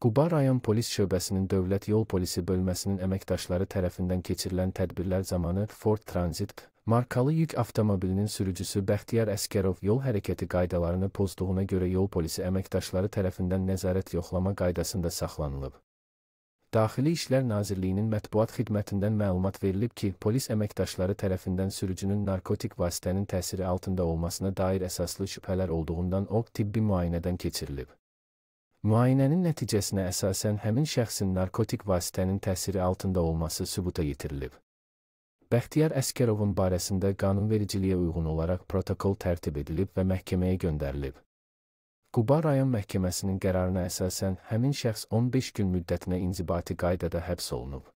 Quba rayon polis şöbəsinin dövlət yol polisi bölməsinin əməkdaşları tərəfindən keçirilən tədbirlər zamanı Ford Transit markalı yük avtomobilinin sürücüsü Bəxtiyar Əskərov yol hərəkəti qaydalarını pozduğuna görə yol polisi əməkdaşları tərəfindən nəzarət yoxlama qaydasında saxlanılıb. Daxili İşlər Nazirliyinin mətbuat xidmətindən məlumat verilib ki, polis əməkdaşları tərəfindən sürücünün narkotik vasitənin təsiri altında olmasına dair əsaslı şübhələr olduğundan o tibbi müayinədən keçirilib. Müayinənin nəticəsinə əsasən həmin şəxsin narkotik vasitənin təsiri altında olması sübuta yetirilib. Bəxtiyar Əskərovun barəsində qanunvericiliyə uyğun olaraq protokol tərtib edilib və məhkəməyə göndərilib. Quba rayon məhkəməsinin qərarına əsasən həmin şəxs 15 gün müddətinə inzibati qaydada həbs olunub.